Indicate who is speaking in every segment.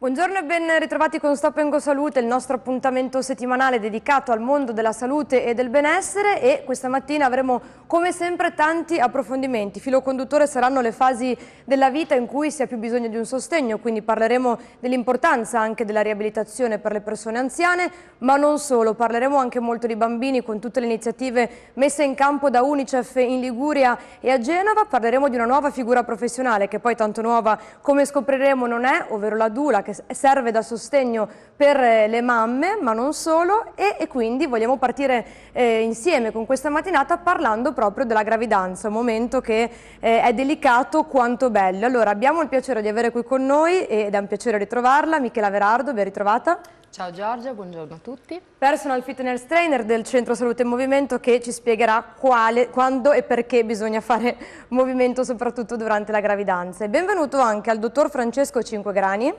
Speaker 1: Buongiorno e ben ritrovati con Stop Go Salute, il nostro appuntamento settimanale dedicato al mondo della salute e del benessere e questa mattina avremo come sempre tanti approfondimenti. Filo conduttore saranno le fasi della vita in cui si ha più bisogno di un sostegno, quindi parleremo dell'importanza anche della riabilitazione per le persone anziane, ma non solo, parleremo anche molto di bambini con tutte le iniziative messe in campo da Unicef in Liguria e a Genova, parleremo di una nuova figura professionale che poi tanto nuova come scopriremo non è, ovvero la Dula che che serve da sostegno per eh, le mamme, ma non solo, e, e quindi vogliamo partire eh, insieme con questa mattinata parlando proprio della gravidanza, un momento che eh, è delicato quanto bello. Allora, abbiamo il piacere di avere qui con noi ed è un piacere ritrovarla, Michela Verardo, ben ritrovata.
Speaker 2: Ciao Giorgia, buongiorno a
Speaker 1: tutti. Personal fitness trainer del Centro Salute e Movimento che ci spiegherà quale, quando e perché bisogna fare movimento soprattutto durante la gravidanza. E benvenuto anche al dottor Francesco Cinquegrani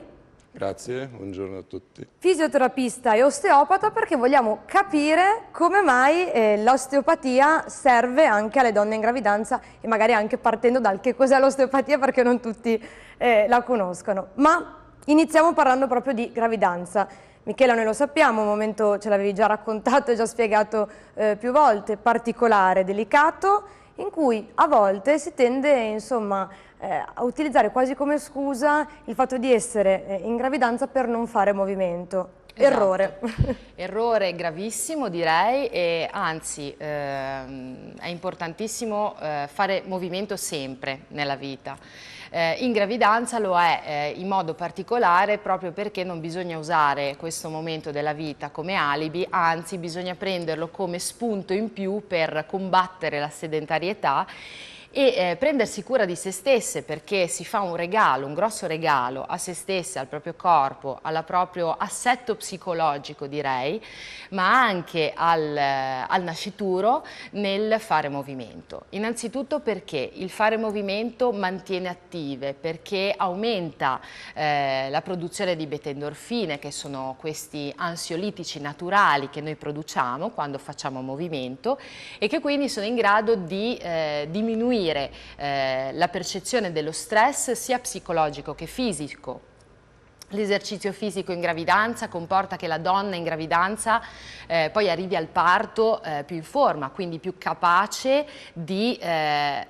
Speaker 3: Grazie, buongiorno a tutti.
Speaker 1: Fisioterapista e osteopata perché vogliamo capire come mai eh, l'osteopatia serve anche alle donne in gravidanza e magari anche partendo dal che cos'è l'osteopatia perché non tutti eh, la conoscono. Ma iniziamo parlando proprio di gravidanza. Michela, noi lo sappiamo, un momento ce l'avevi già raccontato e già spiegato eh, più volte, particolare, delicato, in cui a volte si tende insomma, eh, a utilizzare quasi come scusa il fatto di essere eh, in gravidanza per non fare movimento. Esatto. Errore.
Speaker 2: Errore gravissimo direi e anzi ehm, è importantissimo eh, fare movimento sempre nella vita. Eh, in gravidanza lo è eh, in modo particolare proprio perché non bisogna usare questo momento della vita come alibi, anzi bisogna prenderlo come spunto in più per combattere la sedentarietà e eh, prendersi cura di se stesse perché si fa un regalo, un grosso regalo a se stesse, al proprio corpo, al proprio assetto psicologico direi, ma anche al, eh, al nascituro nel fare movimento. Innanzitutto perché il fare movimento mantiene attive, perché aumenta eh, la produzione di beta-endorfine che sono questi ansiolitici naturali che noi produciamo quando facciamo movimento e che quindi sono in grado di eh, diminuire favorire eh, la percezione dello stress sia psicologico che fisico. L'esercizio fisico in gravidanza comporta che la donna in gravidanza eh, poi arrivi al parto eh, più in forma, quindi più capace di eh,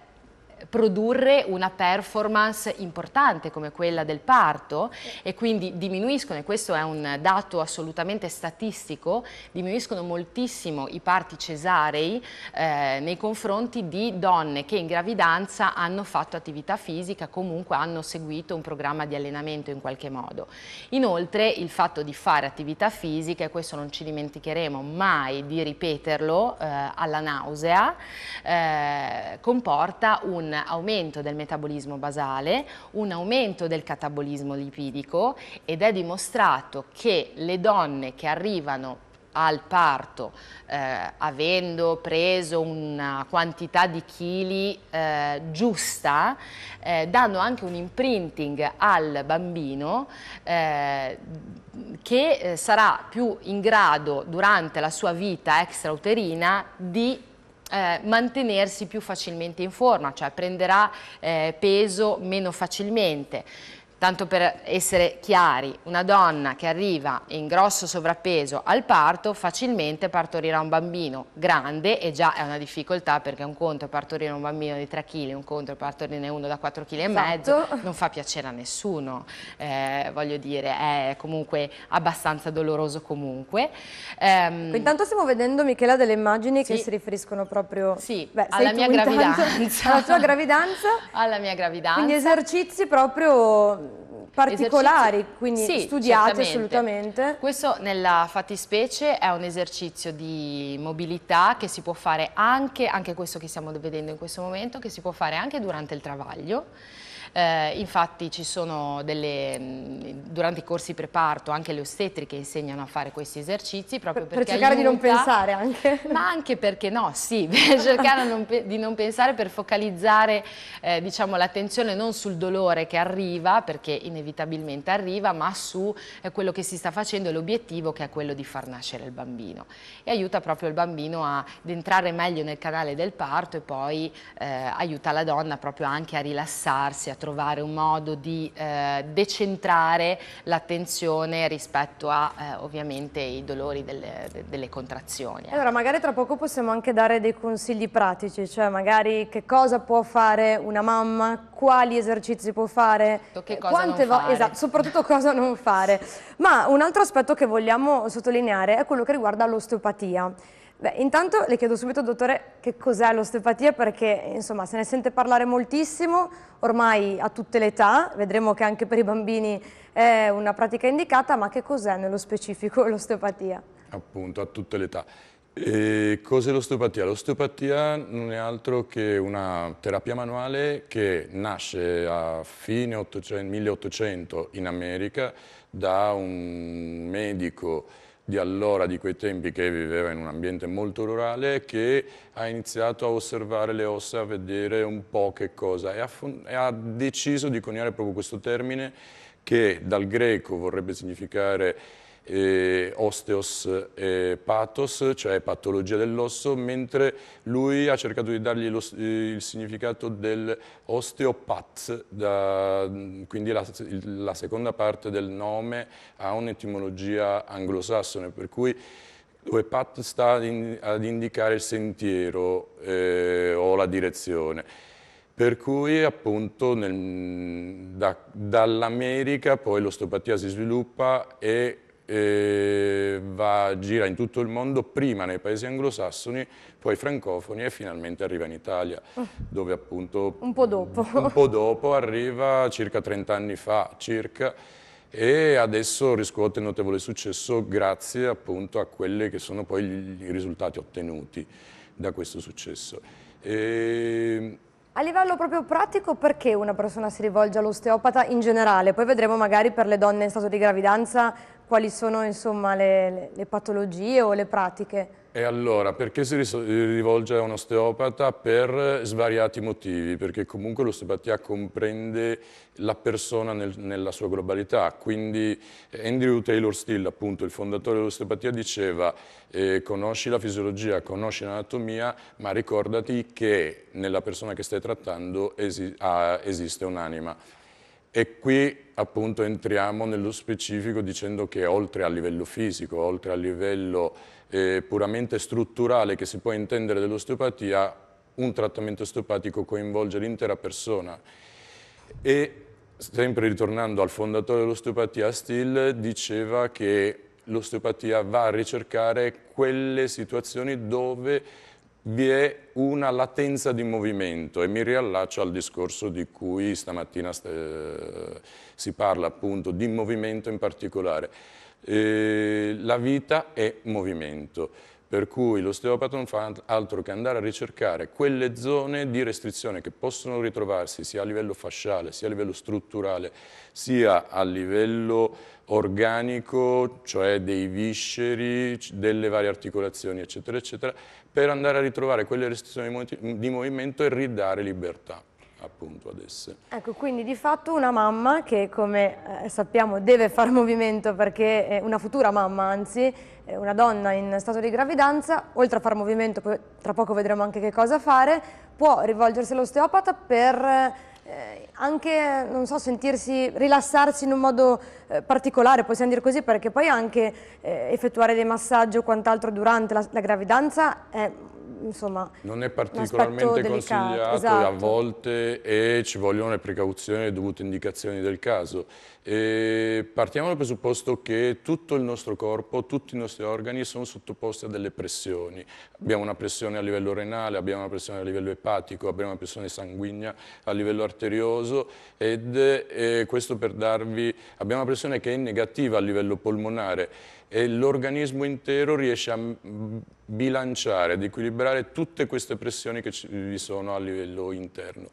Speaker 2: produrre una performance importante come quella del parto e quindi diminuiscono, e questo è un dato assolutamente statistico, diminuiscono moltissimo i parti cesarei eh, nei confronti di donne che in gravidanza hanno fatto attività fisica, comunque hanno seguito un programma di allenamento in qualche modo. Inoltre il fatto di fare attività fisica, e questo non ci dimenticheremo mai di ripeterlo eh, alla nausea, eh, comporta un aumento del metabolismo basale, un aumento del catabolismo lipidico ed è dimostrato che le donne che arrivano al parto eh, avendo preso una quantità di chili eh, giusta eh, danno anche un imprinting al bambino eh, che eh, sarà più in grado durante la sua vita extrauterina di eh, mantenersi più facilmente in forma, cioè prenderà eh, peso meno facilmente. Tanto per essere chiari, una donna che arriva in grosso sovrappeso al parto facilmente partorirà un bambino grande e già è una difficoltà perché un conto è partorire un bambino di 3 kg, un conto è partorire uno da 4 kg e esatto. mezzo, non fa piacere a nessuno, eh, voglio dire, è comunque abbastanza doloroso comunque.
Speaker 1: Um, Intanto stiamo vedendo Michela delle immagini sì. che si riferiscono proprio sì, beh, alla mia gravidanza. Intanto, alla tua gravidanza. Alla mia gravidanza. Quindi esercizi proprio particolari, esercizio... quindi sì, studiati
Speaker 2: assolutamente. Questo nella fattispecie è un esercizio di mobilità che si può fare anche, anche questo che stiamo vedendo in questo momento, che si può fare anche durante il travaglio eh, infatti ci sono delle, mm, durante i corsi preparto anche le ostetriche insegnano a fare questi esercizi proprio per, per cercare aiuta, di non pensare anche. Ma anche perché no, sì, per cercare non, di non pensare per focalizzare eh, diciamo, l'attenzione non sul dolore che arriva, perché inevitabilmente arriva, ma su eh, quello che si sta facendo e l'obiettivo che è quello di far nascere il bambino. E aiuta proprio il bambino ad entrare meglio nel canale del parto e poi eh, aiuta la donna proprio anche a rilassarsi, a trovare un modo di eh, decentrare l'attenzione rispetto a eh, ovviamente i dolori delle, delle, contrazioni. Ecco.
Speaker 1: Allora magari tra poco possiamo anche dare dei consigli pratici, cioè magari che cosa può fare una mamma, quali esercizi può fare, certo, che eh, cosa non fare. Esatto, soprattutto cosa non fare. Ma un altro aspetto che vogliamo sottolineare è quello che riguarda l'osteopatia. Beh, intanto le chiedo subito, dottore, che cos'è l'osteopatia, perché insomma se ne sente parlare moltissimo, ormai a tutte le età, vedremo che anche per i bambini è una pratica indicata, ma che cos'è nello specifico l'osteopatia?
Speaker 3: Appunto, a tutte le età. E cos'è l'osteopatia? L'osteopatia non è altro che una terapia manuale che nasce a fine 800, 1800 in America da un medico di allora, di quei tempi, che viveva in un ambiente molto rurale, che ha iniziato a osservare le ossa, a vedere un po' che cosa, e ha, e ha deciso di coniare proprio questo termine che dal greco vorrebbe significare eh, osteos e eh, pathos, cioè patologia dell'osso, mentre lui ha cercato di dargli lo, eh, il significato dell'osteopath, mm, quindi la, la seconda parte del nome ha un'etimologia anglosassone, per cui dove path sta ad, ind ad indicare il sentiero eh, o la direzione. Per cui appunto da, dall'America poi l'osteopatia si sviluppa e eh, va, gira in tutto il mondo, prima nei paesi anglosassoni, poi francofoni e finalmente arriva in Italia, mm. dove appunto...
Speaker 1: Un po' dopo.
Speaker 3: Un po' dopo arriva circa 30 anni fa, circa, e adesso riscuote notevole successo grazie appunto a quelli che sono poi i risultati ottenuti da questo successo. E...
Speaker 1: A livello proprio pratico, perché una persona si rivolge all'osteopata in generale? Poi vedremo magari per le donne in stato di gravidanza quali sono insomma, le, le, patologie o le pratiche.
Speaker 3: E allora, perché si eh, rivolge a un osteopata? Per svariati motivi, perché comunque l'osteopatia comprende la persona nel, nella sua globalità. Quindi eh, Andrew Taylor Still, appunto, il fondatore dell'osteopatia, diceva eh, conosci la fisiologia, conosci l'anatomia, ma ricordati che nella persona che stai trattando esi ah, esiste un'anima. E qui appunto entriamo nello specifico dicendo che oltre a livello fisico, oltre a livello eh, puramente strutturale che si può intendere dell'osteopatia, un trattamento osteopatico coinvolge l'intera persona. E sempre ritornando al fondatore dell'osteopatia, Steele diceva che l'osteopatia va a ricercare quelle situazioni dove vi è una latenza di movimento e mi riallaccio al discorso di cui stamattina eh, si parla appunto di movimento in particolare. Eh, la vita è movimento per cui l'osteopata non fa altro che andare a ricercare quelle zone di restrizione che possono ritrovarsi sia a livello fasciale, sia a livello strutturale, sia a livello organico, cioè dei visceri, delle varie articolazioni, eccetera, eccetera, per andare a ritrovare quelle restrizioni di movimento e ridare libertà appunto ad esse.
Speaker 1: Ecco, quindi di fatto una mamma che come eh, sappiamo deve fare movimento perché è una futura mamma anzi, una donna in stato di gravidanza, oltre a fare movimento, poi, tra poco vedremo anche che cosa fare, può rivolgersi all'osteopata per eh, anche, non so, sentirsi, rilassarsi in un modo eh, particolare, possiamo dire così, perché poi anche eh, effettuare dei massaggi o quant'altro durante la, la gravidanza è insomma,
Speaker 3: non è particolarmente consigliato esatto. a volte e ci vogliono le precauzioni e le dovute indicazioni del caso. E partiamo dal presupposto che tutto il nostro corpo, tutti i nostri organi sono sottoposti a delle pressioni. Abbiamo una pressione a livello renale, abbiamo una pressione a livello epatico, abbiamo una pressione sanguigna a livello arterioso ed eh, questo per darvi, abbiamo una pressione che è negativa a livello polmonare e l'organismo intero riesce a bilanciare, ad equilibrare tutte queste pressioni che vi sono a livello interno.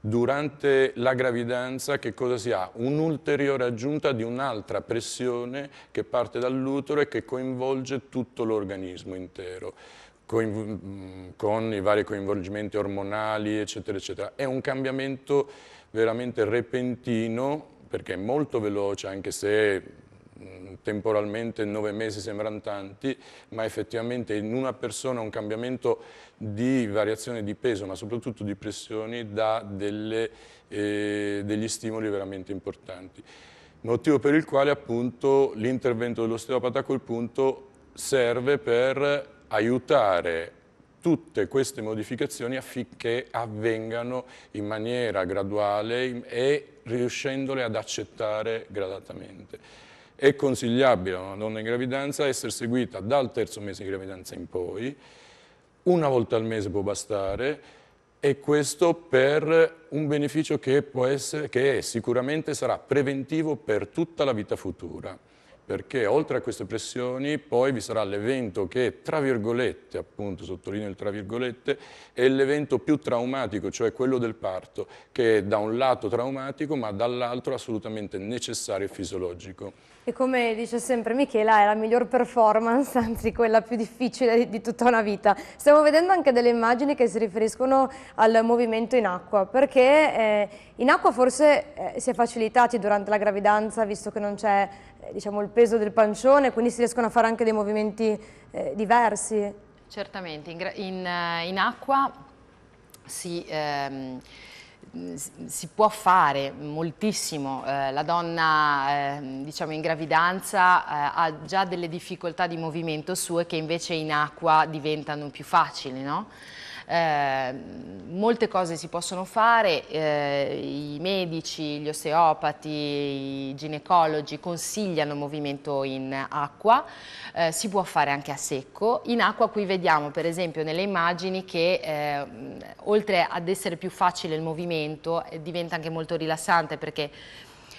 Speaker 3: Durante la gravidanza che cosa si ha? Un'ulteriore aggiunta di un'altra pressione che parte dall'utero e che coinvolge tutto l'organismo intero mm, con i vari coinvolgimenti ormonali, eccetera, eccetera. È un cambiamento veramente repentino, perché è molto veloce, anche se Mm, temporalmente nove mesi sembrano tanti, ma effettivamente in una persona un cambiamento di variazione di peso, ma soprattutto di pressioni, dà delle, eh, degli stimoli veramente importanti. Motivo per il quale appunto l'intervento dell'osteopata a quel punto serve per aiutare tutte queste modificazioni affinché avvengano in maniera graduale e riuscendole ad accettare gradatamente. È consigliabile a una donna in gravidanza essere seguita dal terzo mese di gravidanza in poi, una volta al mese può bastare e questo per un beneficio che, essere, che è, sicuramente sarà preventivo per tutta la vita futura perché oltre a queste pressioni poi vi sarà l'evento che, tra virgolette, appunto sottolineo il tra virgolette, è l'evento più traumatico, cioè quello del parto, che è da un lato traumatico ma dall'altro assolutamente necessario e fisiologico.
Speaker 1: E come dice sempre Michela, è la miglior performance, anzi quella più difficile di, di, tutta una vita. Stiamo vedendo anche delle immagini che si riferiscono al movimento in acqua, perché eh, in acqua forse eh, si è facilitati durante la gravidanza, visto che non c'è eh, diciamo, il peso del pancione, quindi si riescono a fare anche dei movimenti eh, diversi.
Speaker 2: Certamente, in, in, eh, in acqua si... Ehm Mm, si può fare moltissimo, eh, la donna eh, diciamo in gravidanza eh, ha già delle difficoltà di movimento sue che invece in acqua diventano più facili, no? Ehm, molte cose si possono fare, eh, i medici, gli osteopati, i ginecologi consigliano movimento in acqua, eh, si può fare anche a secco. In acqua qui vediamo per esempio nelle immagini che ehm, oltre ad essere più facile il movimento eh, diventa anche molto rilassante perché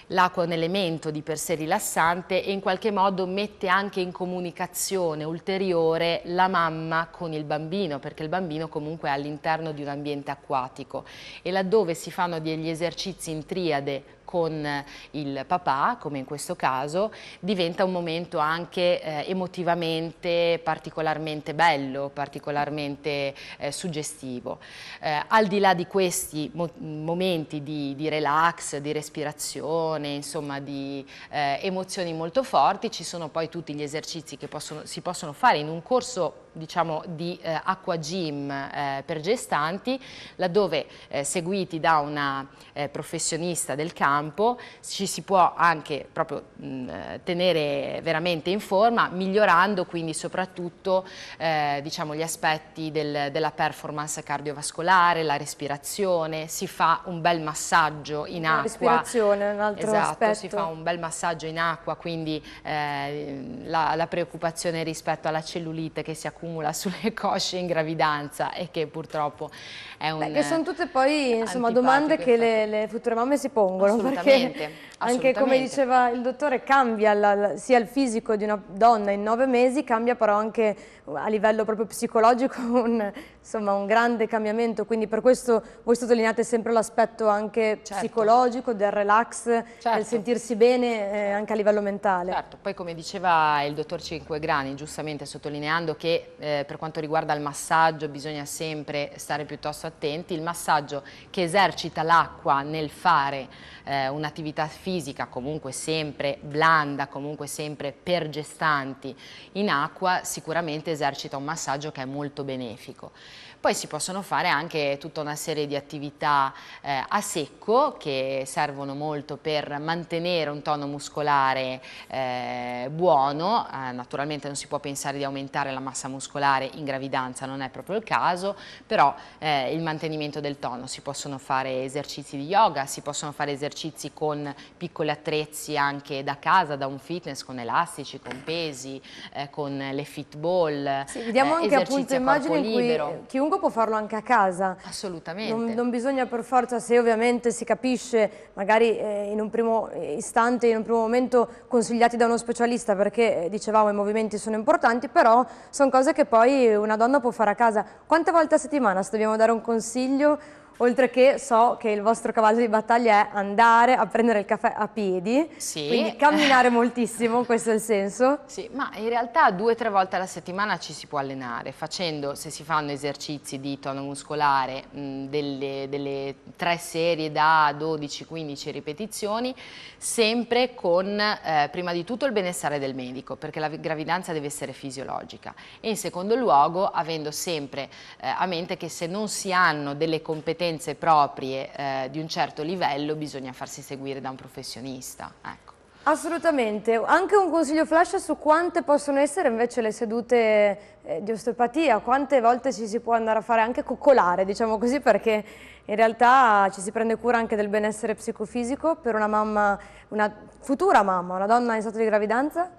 Speaker 2: l'acqua è un elemento di per sé rilassante e in qualche modo mette anche in comunicazione ulteriore la mamma con il bambino, perché il bambino comunque è all'interno di un ambiente acquatico e laddove si fanno degli esercizi in triade con il papà, come in questo caso, diventa un momento anche eh, emotivamente particolarmente bello, particolarmente eh, suggestivo. Eh, al di là di questi mo momenti di, di, relax, di respirazione, insomma di eh, emozioni molto forti, ci sono poi tutti gli esercizi che possono, si possono fare in un corso diciamo, di eh, acqua gym eh, per gestanti, laddove eh, seguiti da una eh, professionista del campo ci si può anche proprio mh, tenere veramente in forma, migliorando quindi soprattutto eh, diciamo, gli aspetti del, della performance cardiovascolare, la respirazione, si fa un bel massaggio in la acqua. Respirazione,
Speaker 1: un altro esatto, aspetto. si fa un
Speaker 2: bel massaggio in acqua, quindi eh, la, la preoccupazione rispetto alla cellulite che si accumula accumula sulle cosce in gravidanza e che purtroppo è un... Beh, che sono
Speaker 1: tutte poi insomma, domande che le, le, future mamme si pongono. Assolutamente. Anche come diceva il dottore, cambia la, sia il fisico di una donna in nove mesi, cambia però anche a livello proprio psicologico un, insomma, un grande cambiamento, quindi per questo voi sottolineate sempre l'aspetto anche certo. psicologico, del relax, certo. del sentirsi bene eh, anche a livello mentale. Certo, poi come
Speaker 2: diceva il dottor Cinquegrani, giustamente sottolineando che eh, per quanto riguarda il massaggio bisogna sempre stare piuttosto attenti, il massaggio che esercita l'acqua nel fare eh, un'attività fisica fisica comunque sempre blanda, comunque sempre per gestanti in acqua, sicuramente esercita un massaggio che è molto benefico. Poi si possono fare anche tutta una serie di attività eh, a secco che servono molto per mantenere un tono muscolare eh, buono, eh, naturalmente non si può pensare di aumentare la massa muscolare in gravidanza, non è proprio il caso, però eh, il mantenimento del tono, si possono fare esercizi di yoga, si possono fare esercizi con piccoli attrezzi anche da casa, da un fitness con elastici, con pesi, eh, con le fitball. Sì, vediamo eh, anche appunto immagini in cui
Speaker 1: chiunque può farlo anche a casa. Assolutamente. Non, non, bisogna per forza, se ovviamente si capisce, magari eh, in un primo istante, in un primo momento consigliati da uno specialista perché eh, dicevamo i movimenti sono importanti, però sono cose che poi una donna può fare a casa. Quante volte a settimana se dobbiamo dare un consiglio? Oltre che so che il vostro cavallo di battaglia è andare a prendere il caffè a piedi, sì. quindi camminare moltissimo, questo è il senso.
Speaker 2: Sì, ma in realtà due o tre volte alla settimana ci si può allenare, facendo, se si fanno esercizi di tono muscolare, mh, delle, delle, tre serie da 12-15 ripetizioni, sempre con eh, prima di tutto il benessere del medico, perché la gravidanza deve essere fisiologica. E in secondo luogo, avendo sempre eh, a mente che se non si hanno delle competenze conoscenze proprie eh, di un certo livello bisogna farsi seguire da un professionista. Ecco.
Speaker 1: Assolutamente, anche un consiglio flash su quante possono essere invece le sedute eh, di osteopatia, quante volte ci si può andare a fare anche coccolare, diciamo così, perché in realtà ci si prende cura anche del benessere psicofisico per una mamma, una futura mamma, una donna in stato di gravidanza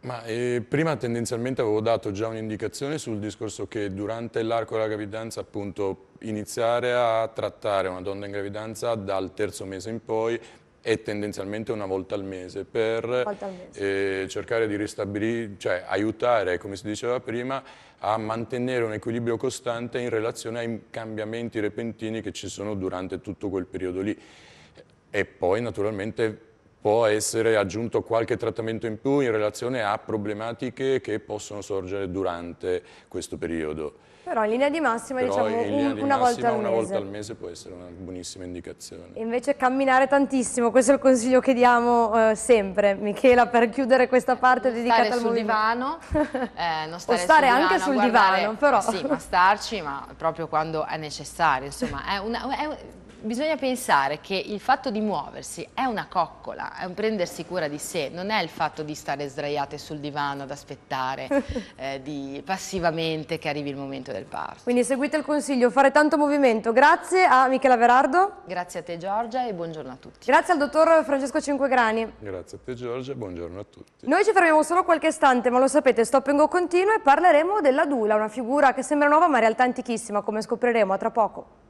Speaker 3: ma eh, prima tendenzialmente avevo dato già un'indicazione sul discorso che durante l'arco della gravidanza appunto iniziare a trattare una donna in gravidanza dal terzo mese in poi è tendenzialmente una volta al mese per al mese. Eh, cercare di ristabilire, cioè aiutare, come si diceva prima, a mantenere un equilibrio costante in relazione ai cambiamenti repentini che ci sono durante tutto quel periodo lì. E poi naturalmente può essere aggiunto qualche trattamento in più in relazione a problematiche che possono sorgere durante questo periodo.
Speaker 1: Però in linea di massima Però diciamo linea di una, massima, volta, al una volta
Speaker 3: al mese può essere una buonissima indicazione.
Speaker 1: E invece camminare tantissimo, questo è il consiglio che diamo eh, sempre. Michela, per chiudere questa parte non dedicata al sul
Speaker 2: Divano, eh, non stare, o stare sul anche divano, sul guardare, divano, però. Sì, ma starci, ma proprio quando è necessario, insomma, è una, è, bisogna pensare che il fatto di muoversi è una coccola, è un prendersi cura di sé, non è il fatto di stare sdraiate sul divano ad aspettare eh, di, passivamente che arrivi il momento del parto.
Speaker 1: Quindi seguite il consiglio, fare tanto movimento. Grazie a Michela Verardo.
Speaker 2: Grazie a te Giorgia e buongiorno
Speaker 1: a tutti. Grazie al dottor Francesco Cinquegrani.
Speaker 3: Grazie a te Giorgia e buongiorno a tutti.
Speaker 1: Noi ci fermiamo solo qualche istante, ma lo sapete, stop and go continuo e parleremo della Dula, una figura che sembra nuova ma in realtà antichissima, come scopriremo tra poco.